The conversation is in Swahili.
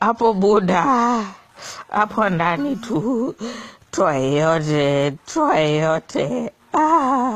hapo buda hapo ndani tu, toa yote, toa yote ah.